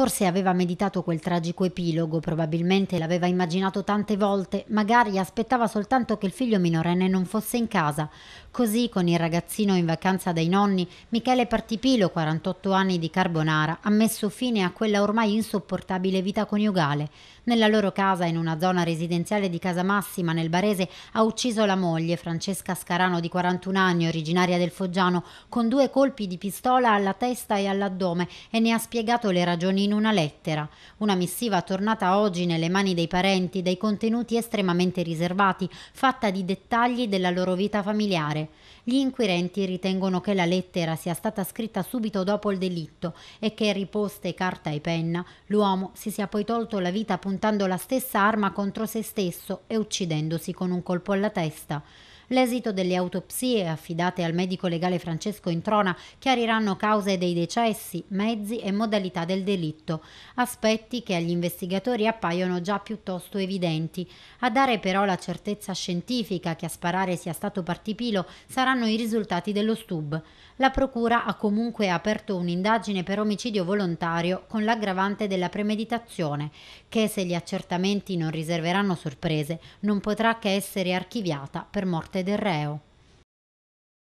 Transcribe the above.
Forse aveva meditato quel tragico epilogo, probabilmente l'aveva immaginato tante volte, magari aspettava soltanto che il figlio minorenne non fosse in casa. Così, con il ragazzino in vacanza dai nonni, Michele Partipilo, 48 anni di Carbonara, ha messo fine a quella ormai insopportabile vita coniugale. Nella loro casa, in una zona residenziale di Casa Massima, nel Barese, ha ucciso la moglie, Francesca Scarano, di 41 anni, originaria del Foggiano, con due colpi di pistola alla testa e all'addome e ne ha spiegato le ragioni in una lettera, una missiva tornata oggi nelle mani dei parenti, dai contenuti estremamente riservati, fatta di dettagli della loro vita familiare. Gli inquirenti ritengono che la lettera sia stata scritta subito dopo il delitto e che riposte carta e penna, l'uomo si sia poi tolto la vita puntando la stessa arma contro se stesso e uccidendosi con un colpo alla testa. L'esito delle autopsie affidate al medico legale Francesco Introna chiariranno cause dei decessi, mezzi e modalità del delitto, aspetti che agli investigatori appaiono già piuttosto evidenti. A dare però la certezza scientifica che a sparare sia stato Partipilo saranno i risultati dello STUB. La procura ha comunque aperto un'indagine per omicidio volontario con l'aggravante della premeditazione, che se gli accertamenti non riserveranno sorprese non potrà che essere archiviata per morte del reo.